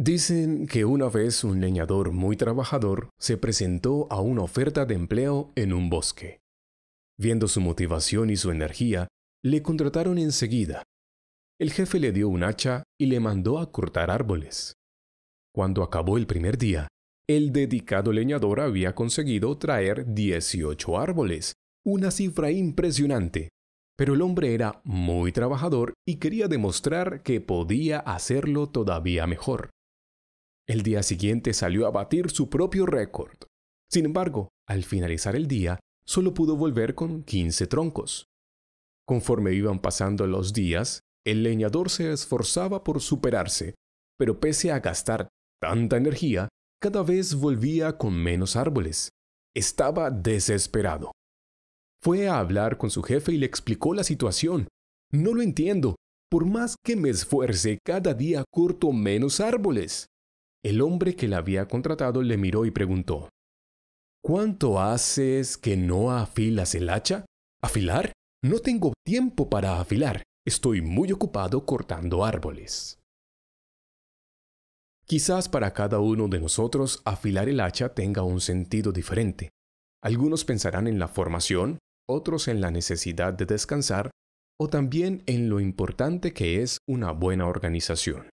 Dicen que una vez un leñador muy trabajador se presentó a una oferta de empleo en un bosque. Viendo su motivación y su energía, le contrataron enseguida. El jefe le dio un hacha y le mandó a cortar árboles. Cuando acabó el primer día, el dedicado leñador había conseguido traer 18 árboles, una cifra impresionante, pero el hombre era muy trabajador y quería demostrar que podía hacerlo todavía mejor. El día siguiente salió a batir su propio récord. Sin embargo, al finalizar el día, solo pudo volver con 15 troncos. Conforme iban pasando los días, el leñador se esforzaba por superarse, pero pese a gastar tanta energía, cada vez volvía con menos árboles. Estaba desesperado. Fue a hablar con su jefe y le explicó la situación. No lo entiendo. Por más que me esfuerce, cada día corto menos árboles. El hombre que la había contratado le miró y preguntó, ¿Cuánto haces que no afilas el hacha? ¿Afilar? No tengo tiempo para afilar. Estoy muy ocupado cortando árboles. Quizás para cada uno de nosotros afilar el hacha tenga un sentido diferente. Algunos pensarán en la formación, otros en la necesidad de descansar o también en lo importante que es una buena organización.